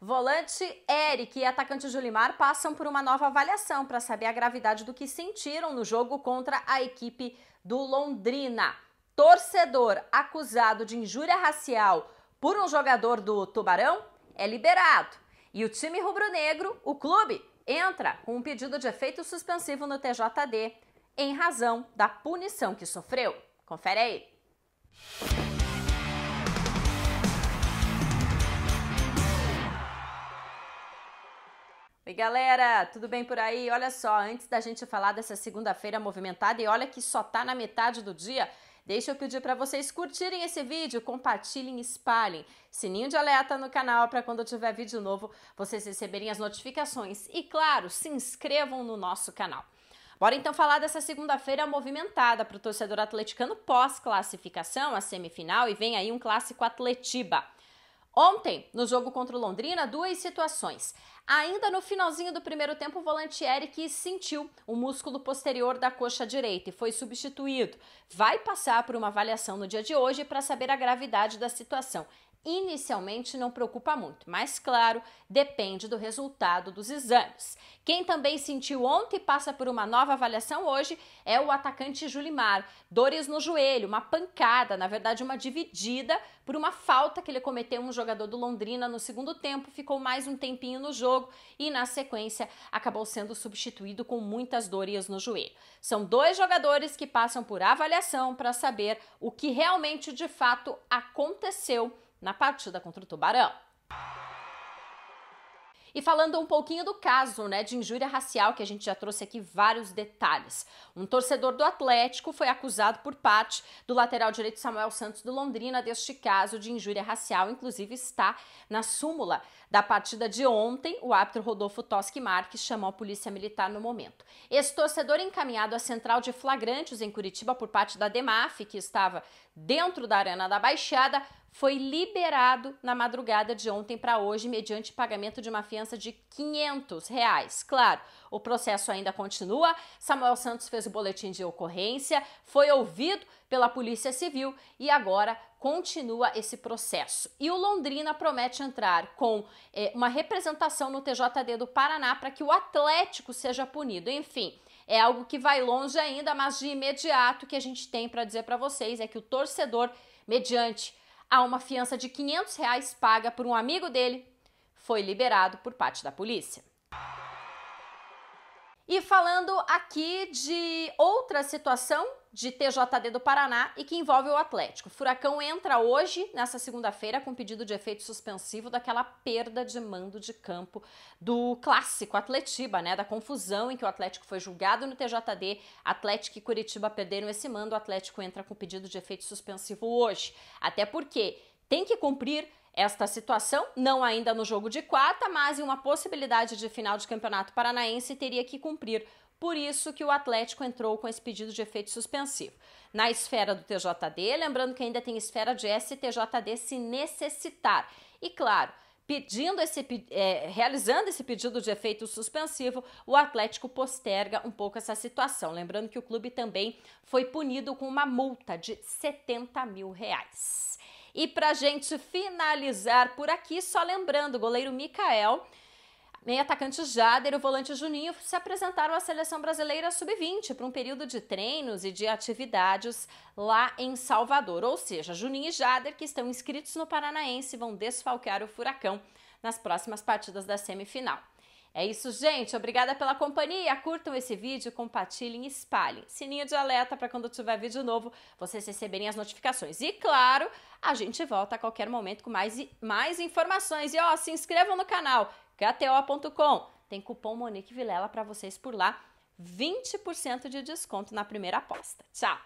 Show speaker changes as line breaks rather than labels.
Volante Eric e atacante Julimar passam por uma nova avaliação para saber a gravidade do que sentiram no jogo contra a equipe do Londrina. Torcedor acusado de injúria racial por um jogador do Tubarão é liberado. E o time rubro-negro, o clube, entra com um pedido de efeito suspensivo no TJD em razão da punição que sofreu. Confere aí. Oi, galera, tudo bem por aí? Olha só, antes da gente falar dessa segunda-feira movimentada e olha que só tá na metade do dia, deixa eu pedir para vocês curtirem esse vídeo, compartilhem, espalhem. Sininho de alerta no canal para quando tiver vídeo novo vocês receberem as notificações e, claro, se inscrevam no nosso canal. Bora então falar dessa segunda-feira movimentada para o torcedor atleticano pós-classificação, a semifinal, e vem aí um clássico atletiba. Ontem, no jogo contra o Londrina, duas situações. Ainda no finalzinho do primeiro tempo, o volante Eric sentiu o músculo posterior da coxa direita e foi substituído. Vai passar por uma avaliação no dia de hoje para saber a gravidade da situação inicialmente não preocupa muito, mas claro, depende do resultado dos exames. Quem também sentiu ontem e passa por uma nova avaliação hoje é o atacante Julimar. Dores no joelho, uma pancada, na verdade uma dividida por uma falta que ele cometeu um jogador do Londrina no segundo tempo, ficou mais um tempinho no jogo e na sequência acabou sendo substituído com muitas dores no joelho. São dois jogadores que passam por avaliação para saber o que realmente de fato aconteceu na partida contra o Tubarão. E falando um pouquinho do caso, né, de injúria racial, que a gente já trouxe aqui vários detalhes. Um torcedor do Atlético foi acusado por parte do lateral direito Samuel Santos do Londrina deste caso de injúria racial, inclusive está na súmula da partida de ontem. O árbitro Rodolfo Toschi Marques chamou a polícia militar no momento. Esse torcedor encaminhado à central de flagrantes em Curitiba por parte da DEMAF, que estava dentro da Arena da Baixada, foi liberado na madrugada de ontem para hoje mediante pagamento de uma fiança de 500 reais. Claro, o processo ainda continua. Samuel Santos fez o boletim de ocorrência, foi ouvido pela Polícia Civil e agora continua esse processo. E o Londrina promete entrar com eh, uma representação no TJD do Paraná para que o Atlético seja punido. Enfim é algo que vai longe ainda, mas de imediato o que a gente tem para dizer para vocês é que o torcedor, mediante a uma fiança de 500 reais paga por um amigo dele, foi liberado por parte da polícia. E falando aqui de outra situação de TJD do Paraná e que envolve o Atlético. O Furacão entra hoje, nessa segunda-feira, com pedido de efeito suspensivo daquela perda de mando de campo do clássico Atletiba, né? Da confusão em que o Atlético foi julgado no TJD, Atlético e Curitiba perderam esse mando, o Atlético entra com pedido de efeito suspensivo hoje. Até porque tem que cumprir esta situação, não ainda no jogo de quarta, mas em uma possibilidade de final de campeonato paranaense, teria que cumprir por isso que o Atlético entrou com esse pedido de efeito suspensivo. Na esfera do TJD, lembrando que ainda tem esfera de STJD se necessitar. E claro, pedindo esse, é, realizando esse pedido de efeito suspensivo, o Atlético posterga um pouco essa situação. Lembrando que o clube também foi punido com uma multa de 70 mil reais. E para gente finalizar por aqui, só lembrando, o goleiro Mikael Meio atacante Jader e o volante Juninho se apresentaram à seleção brasileira sub-20 para um período de treinos e de atividades lá em Salvador. Ou seja, Juninho e Jader, que estão inscritos no Paranaense, vão desfalcar o Furacão nas próximas partidas da semifinal. É isso, gente. Obrigada pela companhia. Curtam esse vídeo, compartilhem, espalhem. Sininho de alerta para quando tiver vídeo novo, vocês receberem as notificações. E claro, a gente volta a qualquer momento com mais, mais informações. E ó, se inscrevam no canal KTO.com. Tem cupom Monique Vilela para vocês por lá. 20% de desconto na primeira aposta. Tchau!